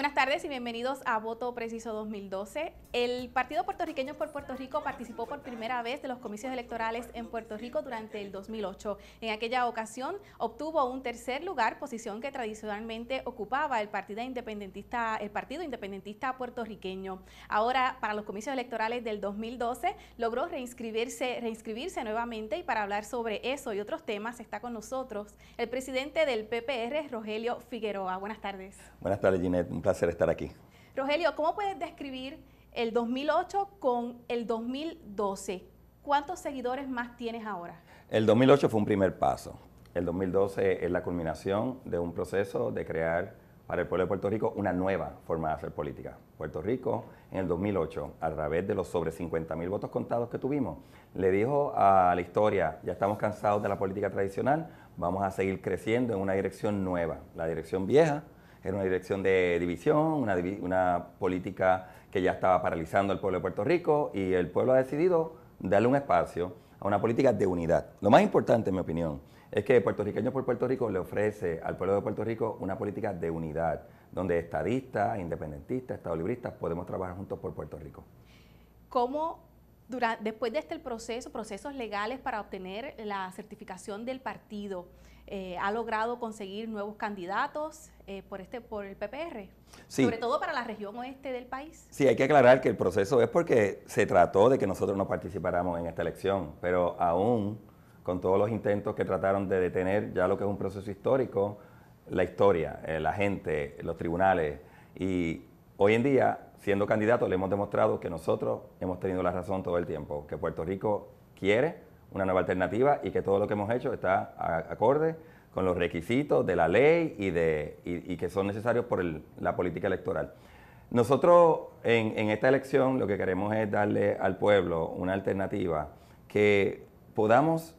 Buenas tardes y bienvenidos a Voto Preciso 2012. El Partido Puertorriqueño por Puerto Rico participó por primera vez de los comicios electorales en Puerto Rico durante el 2008. En aquella ocasión obtuvo un tercer lugar, posición que tradicionalmente ocupaba el Partido Independentista, el Partido Independentista puertorriqueño. Ahora, para los comicios electorales del 2012, logró reinscribirse, reinscribirse nuevamente y para hablar sobre eso y otros temas está con nosotros el presidente del PPR, Rogelio Figueroa. Buenas tardes. Buenas tardes, Ginette. Un placer Hacer estar aquí. Rogelio, ¿cómo puedes describir el 2008 con el 2012? ¿Cuántos seguidores más tienes ahora? El 2008 fue un primer paso. El 2012 es la culminación de un proceso de crear para el pueblo de Puerto Rico una nueva forma de hacer política. Puerto Rico en el 2008, a través de los sobre 50 mil votos contados que tuvimos, le dijo a la historia, ya estamos cansados de la política tradicional, vamos a seguir creciendo en una dirección nueva. La dirección vieja era una dirección de división, una, política que ya estaba paralizando al pueblo de Puerto Rico y el pueblo ha decidido darle un espacio a una política de unidad. Lo más importante, en mi opinión, es que Puertorriqueños por Puerto Rico le ofrece al pueblo de Puerto Rico una política de unidad, donde estadistas, independentistas, estadolibristas podemos trabajar juntos por Puerto Rico. ¿Cómo después de este proceso, procesos legales para obtener la certificación del partido, eh, ha logrado conseguir nuevos candidatos eh, por este por el PPR, sobre todo para la región oeste del país. Sí, hay que aclarar que el proceso es porque se trató de que nosotros no participáramos en esta elección, pero aún con todos los intentos que trataron de detener ya lo que es un proceso histórico, la historia, eh, la gente, los tribunales y Hoy en día, siendo candidato, le hemos demostrado que nosotros hemos tenido la razón todo el tiempo, que Puerto Rico quiere una nueva alternativa y que todo lo que hemos hecho está acorde con los requisitos de la ley y, de, que son necesarios por la política electoral. Nosotros en, en esta elección lo que queremos es darle al pueblo una alternativa que podamos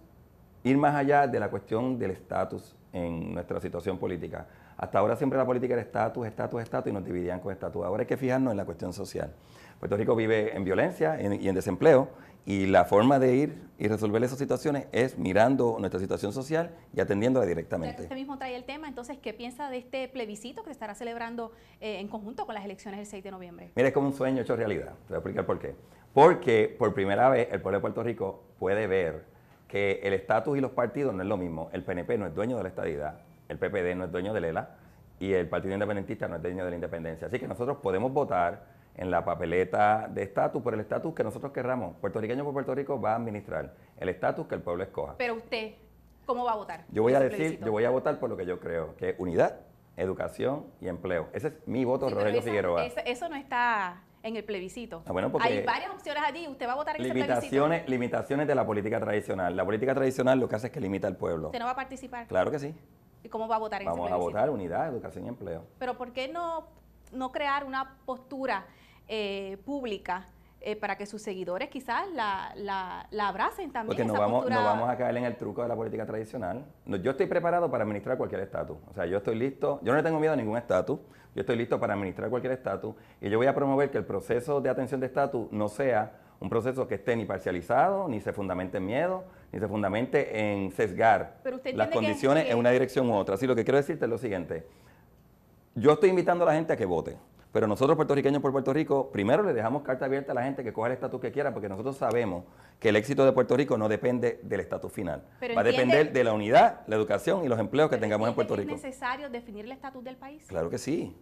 ir más allá de la cuestión del estatus en nuestra situación política. Hasta ahora siempre la política era estatus, estatus, estatus y nos dividían con estatus. Ahora hay que fijarnos en la cuestión social. Puerto Rico vive en violencia y en desempleo y la forma de ir y resolver esas situaciones es mirando nuestra situación social y atendiéndola directamente. usted mismo trae el tema, entonces, ¿qué piensa de este plebiscito que se estará celebrando eh, en conjunto con las elecciones del 6 de noviembre? Mira, es como un sueño hecho realidad. Te voy a explicar por qué. Porque por primera vez el pueblo de Puerto Rico puede ver que el estatus y los partidos no es lo mismo. El PNP no es dueño de la estadidad, el PPD no es dueño del ELA y el Partido Independentista no es dueño de la independencia. Así que nosotros podemos votar en la papeleta de estatus por el estatus que nosotros querramos. Puertorriqueño por Puerto Rico va a administrar el estatus que el pueblo escoja. Pero usted, ¿cómo va a votar? Yo voy a decir, yo voy a votar por lo que yo creo, que es unidad, educación y empleo. Ese es mi voto, Rodrigo Rogelio Figueroa. eso no está en el plebiscito. Ah, Hay varias opciones allí, usted va a votar en limitaciones, ese plebiscito. Limitaciones de la política tradicional. La política tradicional lo que hace es que limita al pueblo. ¿Usted no va a participar? Claro que sí. ¿Y cómo va a votar en ese plebiscito? Vamos a votar unidad, educación y empleo. Pero ¿por qué no, no crear una postura eh, pública? Eh, para que sus seguidores quizás la, la, abracen también. Porque no, vamos, no vamos a caer en el truco de la política tradicional. yo estoy preparado para administrar cualquier estatus. O sea, yo estoy listo, yo no tengo miedo a ningún estatus, yo estoy listo para administrar cualquier estatus y yo voy a promover que el proceso de atención de estatus no sea un proceso que esté ni parcializado, ni se fundamente en miedo, ni se fundamente en sesgar las condiciones en una dirección u otra. Así lo que quiero decirte es lo siguiente. Yo estoy invitando a la gente a que vote. Pero nosotros, puertorriqueños por Puerto Rico, primero le dejamos carta abierta a la gente que coja el estatus que quiera, porque nosotros sabemos que el éxito de Puerto Rico no depende del estatus final. Va a depender de la unidad, la educación y los empleos que tengamos en Puerto Rico. ¿Es necesario definir el estatus del país? Claro que sí.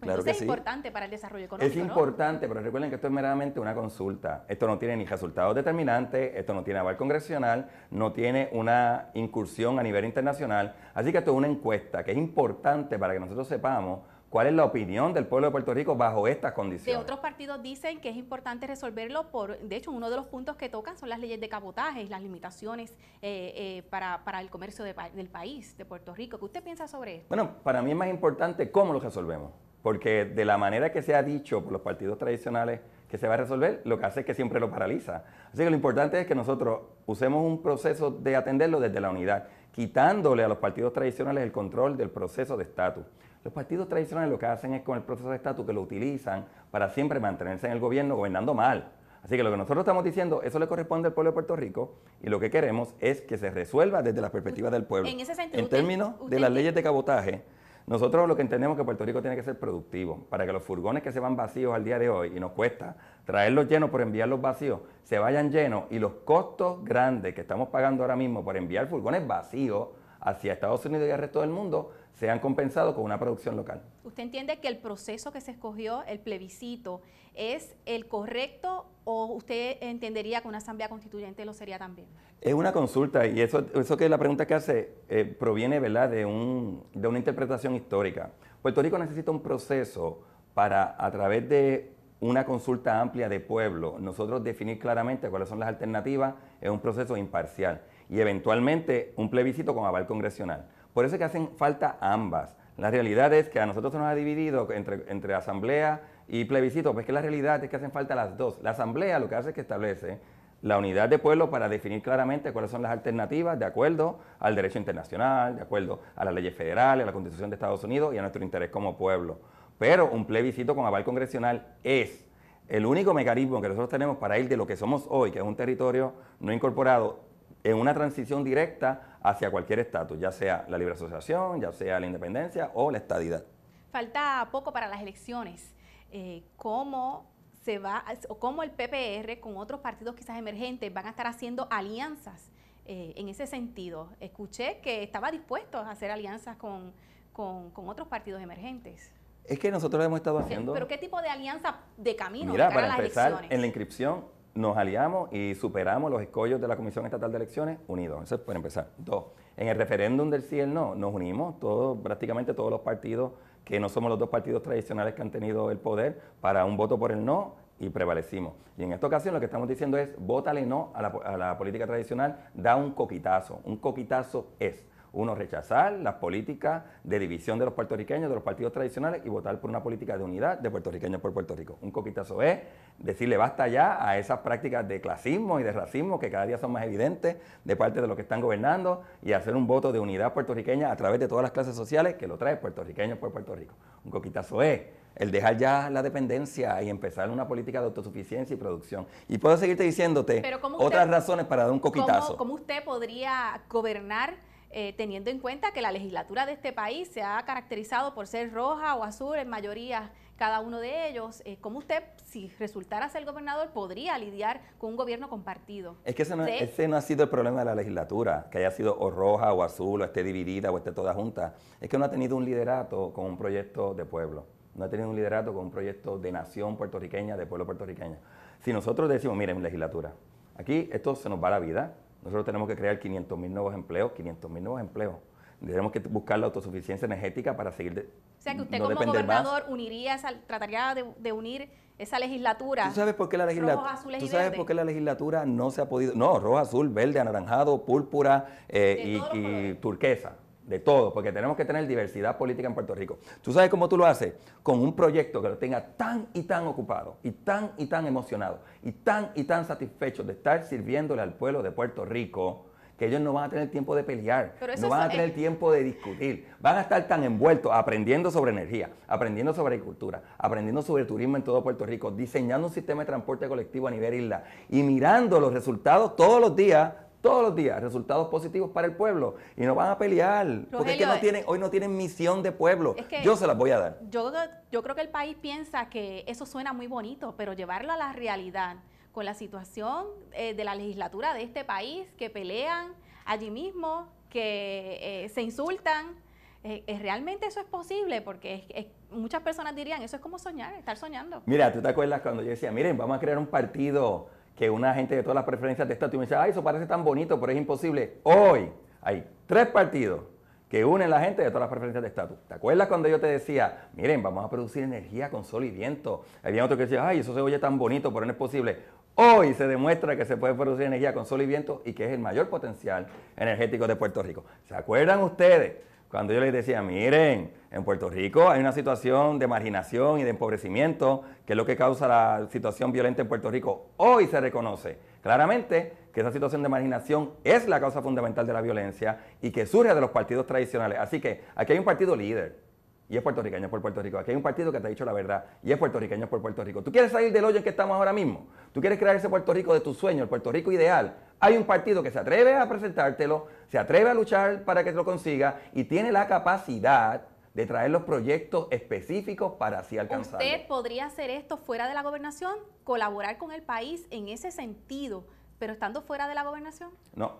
Pues claro es importante para el desarrollo económico. Es importante, pero recuerden que esto es meramente una consulta. Esto no tiene ni resultados determinantes, esto no tiene aval congresional, no tiene una incursión a nivel internacional. Así que esto es una encuesta que es importante para que nosotros sepamos ¿Cuál es la opinión del pueblo de Puerto Rico bajo estas condiciones? De otros partidos dicen que es importante resolverlo por, de hecho, uno de los puntos que tocan son las leyes de cabotaje y las limitaciones eh, eh, para, para, el comercio del país, de Puerto Rico. ¿Qué usted piensa sobre esto? Bueno, para mí es más importante cómo lo resolvemos, porque de la manera que se ha dicho por los partidos tradicionales que se va a resolver, lo que hace es que siempre lo paraliza. Así que lo importante es que nosotros usemos un proceso de atenderlo desde la unidad, quitándole a los partidos tradicionales el control del proceso de estatus. Los partidos tradicionales lo que hacen es con el proceso de estatus que lo utilizan para siempre mantenerse en el gobierno gobernando mal. Así que lo que nosotros estamos diciendo, eso le corresponde al pueblo de Puerto Rico y lo que queremos es que se resuelva desde la perspectiva del pueblo. En ese sentido, en términos de las leyes de cabotaje, nosotros lo que entendemos es que Puerto Rico tiene que ser productivo para que los furgones que se van vacíos al día de hoy y nos cuesta traerlos llenos por enviarlos vacíos, se vayan llenos y los costos grandes que estamos pagando ahora mismo por enviar furgones vacíos hacia Estados Unidos y al resto del mundo se han compensado con una producción local. ¿Usted entiende que el proceso que se escogió, el plebiscito, es el correcto o usted entendería que una asamblea constituyente lo sería también? Es una consulta y eso, eso que es la pregunta que hace eh, proviene De, un, de una interpretación histórica. Puerto Rico necesita un proceso para, a través de una consulta amplia de pueblo, nosotros definir claramente cuáles son las alternativas, es un proceso imparcial y eventualmente un plebiscito con aval congresional. Por eso es que hacen falta ambas. La realidad es que a nosotros se nos ha dividido entre, entre asamblea y plebiscito, pues que la realidad es que hacen falta las dos. La asamblea lo que hace es que establece la unidad de pueblo para definir claramente cuáles son las alternativas de acuerdo al derecho internacional, de acuerdo a las leyes federales, a la constitución de Estados Unidos y a nuestro interés como pueblo. Pero un plebiscito con aval congresional es el único mecanismo que nosotros tenemos para ir de lo que somos hoy, que es un territorio no incorporado, en una transición directa hacia cualquier estatus, ya sea la libre asociación, ya sea la independencia o la estadidad. Falta poco para las elecciones. Eh, ¿Cómo se va, o cómo el PPR con otros partidos quizás emergentes van a estar haciendo alianzas eh, en ese sentido? Escuché que estaba dispuesto a hacer alianzas con, otros partidos emergentes. Es que nosotros hemos estado haciendo. Pero ¿qué tipo de alianza de camino? Mira, para a las empezar, elecciones? en la inscripción nos aliamos y superamos los escollos de la Comisión Estatal de Elecciones unidos. Eso es para empezar. Dos, en el referéndum del sí y el no, nos unimos todos, prácticamente todos los partidos que no somos los dos partidos tradicionales que han tenido el poder para un voto por el no y prevalecimos. Y en esta ocasión lo que estamos diciendo es, vótale no a la, a la política tradicional, da un coquitazo. Un coquitazo es uno, rechazar las políticas de división de los puertorriqueños, de los partidos tradicionales y votar por una política de unidad de puertorriqueños por Puerto Rico. Un coquitazo es decirle basta ya a esas prácticas de clasismo y de racismo que cada día son más evidentes de parte de los que están gobernando y hacer un voto de unidad puertorriqueña a través de todas las clases sociales que lo trae puertorriqueños por Puerto Rico. Un coquitazo es el dejar ya la dependencia y empezar una política de autosuficiencia y producción. Y puedo seguirte diciéndote otras razones para dar un coquitazo. ¿cómo, ¿Cómo usted podría gobernar? Eh, teniendo en cuenta que la legislatura de este país se ha caracterizado por ser roja o azul en mayoría cada uno de ellos. Eh, ¿Cómo usted, si resultara ser gobernador, podría lidiar con un gobierno compartido? Es que ese no, ese no ha sido el problema de la legislatura, que haya sido o roja o azul, o esté dividida o esté toda junta. Es que no ha tenido un liderato con un proyecto de pueblo. No ha tenido un liderato con un proyecto de nación puertorriqueña, de pueblo puertorriqueño. Si nosotros decimos, miren, legislatura, aquí esto se nos va la vida, nosotros tenemos que crear 500.000 nuevos empleos, 500 mil nuevos empleos. Tenemos que buscar la autosuficiencia energética para seguir. De, o sea que usted como gobernador uniría, trataría de, unir esa legislatura. ¿Tú sabes por qué la legislatura? ¿Tú sabes por qué la legislatura no se ha podido? No, rojo, azul, verde, anaranjado, púrpura eh, y turquesa de todo, porque tenemos que tener diversidad política en Puerto Rico. ¿Tú sabes cómo tú lo haces? Con un proyecto que lo tenga tan y tan ocupado, y tan y tan emocionado, y tan y tan satisfecho de estar sirviéndole al pueblo de Puerto Rico, que ellos no van a tener tiempo de pelear, no van a tener eh, tiempo de discutir, van a estar tan envueltos aprendiendo sobre energía, aprendiendo sobre agricultura, aprendiendo sobre turismo en todo Puerto Rico, diseñando un sistema de transporte colectivo a nivel isla y mirando los resultados todos los días todos los días resultados positivos para el pueblo y no van a pelear. porque no tienen, hoy no tienen misión de pueblo. yo se las voy a dar. Yo, creo que el país piensa que eso suena muy bonito, pero llevarlo a la realidad con la situación eh, de la legislatura de este país, que pelean allí mismo, que eh, se insultan. Eh, realmente eso es posible porque muchas personas dirían, eso es como soñar, estar soñando. Mira, tú te acuerdas cuando yo decía, miren, vamos a crear un partido que una gente de todas las preferencias de estatus me dice, ay, eso parece tan bonito, pero es imposible. Hoy hay tres partidos que unen la gente de todas las preferencias de estatus. ¿Te acuerdas cuando yo te decía, miren, vamos a producir energía con sol y viento? Había otro que decía, ay, eso se oye tan bonito, pero no es posible. Hoy se demuestra que se puede producir energía con sol y viento y que es el mayor potencial energético de Puerto Rico. ¿Se acuerdan ustedes? Cuando yo les decía, miren, en Puerto Rico hay una situación de marginación y de empobrecimiento, que es lo que causa la situación violenta en Puerto Rico. Hoy se reconoce claramente que esa situación de marginación es la causa fundamental de la violencia y que surge de los partidos tradicionales. Así que aquí hay un partido líder y es puertorriqueño por Puerto Rico. Aquí hay un partido que te ha dicho la verdad y es puertorriqueño por Puerto Rico. ¿Tú quieres salir del hoyo en que estamos ahora mismo? ¿Tú quieres crear ese Puerto Rico de tu sueño, el Puerto Rico ideal? Hay un partido que se atreve a presentártelo, se atreve a luchar para que te lo consiga y tiene la capacidad de traer los proyectos específicos para así alcanzarlo. Usted podría hacer esto fuera de la gobernación, colaborar con el país en ese sentido, pero estando fuera de la gobernación. No,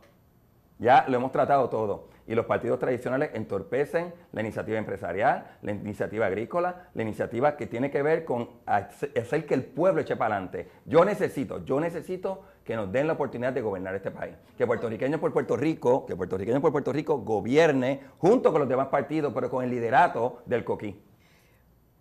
ya lo hemos tratado todo. Y los partidos tradicionales entorpecen la iniciativa empresarial, la iniciativa agrícola, la iniciativa que tiene que ver con hacer que el pueblo eche para adelante. Yo necesito, yo necesito que nos den la oportunidad de gobernar este país. Que puertorriqueños por Puerto Rico, que puertorriqueños por Puerto Rico gobierne junto con los demás partidos, pero con el liderato del coquí.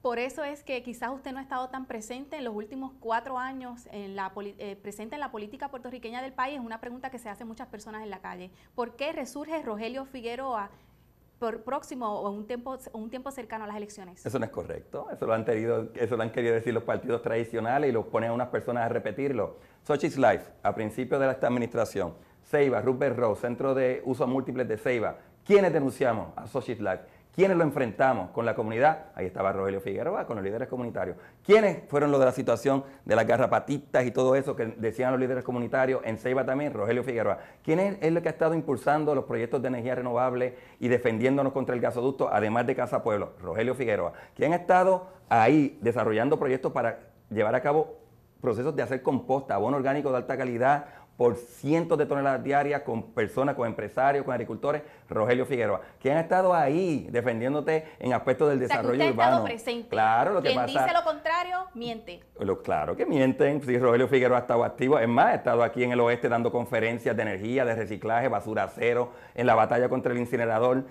Por eso es que quizás usted no ha estado tan presente en los últimos cuatro años, en la, eh, presente en la política puertorriqueña del país. Es una pregunta que se hace muchas personas en la calle. ¿Por qué resurge Rogelio Figueroa por próximo o un tiempo, un tiempo cercano a las elecciones. Eso no es correcto. Eso lo han, tenido, eso lo han querido decir los partidos tradicionales y lo ponen a unas personas a repetirlo. Sochi's Life, a principios de esta administración, Ceiba, Rupert Rose, Centro de Uso Múltiples de Ceiba. ¿Quiénes denunciamos a Sochi's Life? ¿Quiénes lo enfrentamos con la comunidad? Ahí estaba Rogelio Figueroa, con los líderes comunitarios. ¿Quiénes fueron los de la situación de las garrapatitas y todo eso que decían los líderes comunitarios? En Ceiba también, Rogelio Figueroa. ¿Quién es, el que ha estado impulsando los proyectos de energía renovable y defendiéndonos contra el gasoducto, además de Casa Pueblo? Rogelio Figueroa. ¿Quién ha estado ahí desarrollando proyectos para llevar a cabo procesos de hacer composta, abono orgánico de alta calidad, por cientos de toneladas diarias con personas, con empresarios, con agricultores, Rogelio Figueroa, que han estado ahí defendiéndote en aspectos del desarrollo urbano. estado presente. Claro, lo que Quien dice lo contrario, miente. claro que mienten. Sí, Rogelio Figueroa ha estado activo. Es más, ha estado aquí en el oeste dando conferencias de energía, de reciclaje, basura cero, en la batalla contra el incinerador.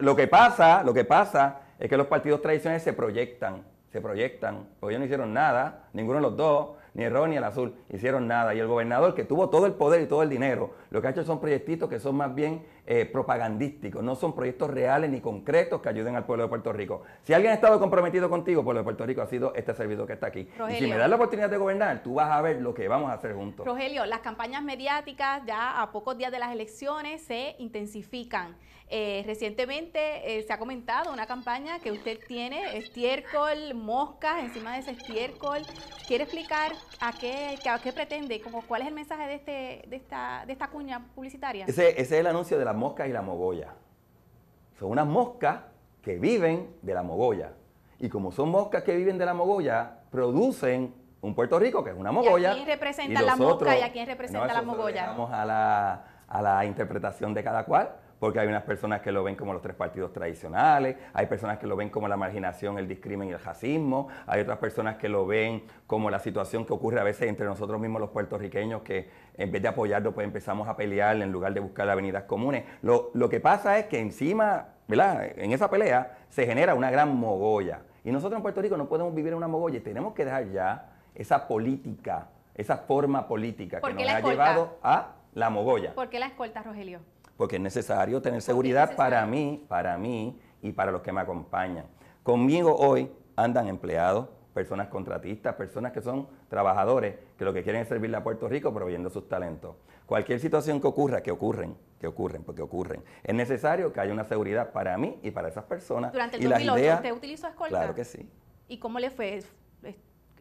lo que pasa, lo que pasa es que los partidos tradicionales se proyectan, se proyectan, porque ellos no hicieron nada, ninguno de los dos ni el rojo ni el azul, hicieron nada. Y el gobernador, que tuvo todo el poder y todo el dinero, lo que ha hecho son proyectitos que son más bien eh, propagandísticos, no son proyectos reales ni concretos que ayuden al pueblo de Puerto Rico. Si alguien ha estado comprometido contigo, pueblo de Puerto Rico ha sido este servidor que está aquí. y si me das la oportunidad de gobernar, tú vas a ver lo que vamos a hacer juntos. Rogelio, las campañas mediáticas ya a pocos días de las elecciones se intensifican. Eh, recientemente eh, se ha comentado una campaña que usted tiene, estiércol, moscas encima de ese estiércol. ¿Quiere explicar a qué, a pretende? Como, ¿Cuál es el mensaje de, este, de, esta, cuña publicitaria? Ese, es el anuncio de las moscas y la mogolla. Son unas moscas que viven de la mogolla. Y como son moscas que viven de la mogolla, producen un Puerto Rico que es una mogolla. a quién representa la mosca y a quién representa la mogolla? Vamos a la, a la interpretación de cada cual porque hay unas personas que lo ven como los tres partidos tradicionales, hay personas que lo ven como la marginación, el discrimen y el racismo, hay otras personas que lo ven como la situación que ocurre a veces entre nosotros mismos los puertorriqueños que en vez de apoyarnos pues empezamos a pelear en lugar de buscar avenidas comunes. Lo, lo que pasa es que encima, ¿verdad? En esa pelea se genera una gran mogolla. Y nosotros en Puerto Rico no podemos vivir en una mogolla y tenemos que dejar ya esa política, esa forma política que nos ha llevado a la mogolla. ¿Por qué la escolta, Rogelio? porque es necesario tener seguridad para mí, para mí y para los que me acompañan. Conmigo hoy andan empleados, personas contratistas, personas que son trabajadores, que lo que quieren es servirle a Puerto Rico proveyendo sus talentos. Cualquier situación que ocurra, que ocurren, que ocurren, porque ocurren, es necesario que haya una seguridad para mí y para esas personas. Durante el 2008, ¿usted utilizó escolta? Claro que sí. ¿Y cómo le fue?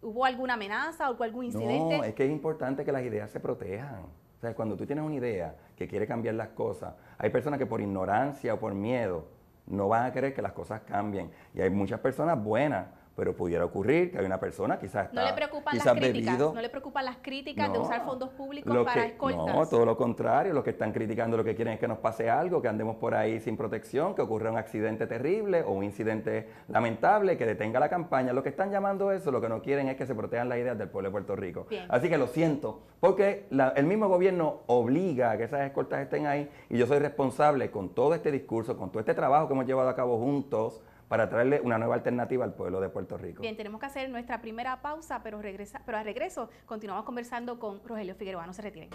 ¿Hubo alguna amenaza o algún incidente? No, es que es importante que las ideas se protejan. Entonces, cuando tú tienes una idea que quiere cambiar las cosas, hay personas que por ignorancia o por miedo no van a querer que las cosas cambien. Y hay muchas personas buenas pero pudiera ocurrir que hay una persona quizás está, no le preocupan las críticas no le preocupan las críticas de usar fondos públicos para escoltas no todo lo contrario los que están criticando lo que quieren es que nos pase algo que andemos por ahí sin protección que ocurra un accidente terrible o un incidente lamentable que detenga la campaña lo que están llamando eso lo que no quieren es que se protejan las ideas del pueblo de Puerto Rico así que lo siento porque el mismo gobierno obliga a que esas escoltas estén ahí y yo soy responsable con todo este discurso con todo este trabajo que hemos llevado a cabo juntos para traerle una nueva alternativa al pueblo de Puerto Rico. Bien, tenemos que hacer nuestra primera pausa, pero, regresa, pero al regreso continuamos conversando con Rogelio Figueroa. No se retiren.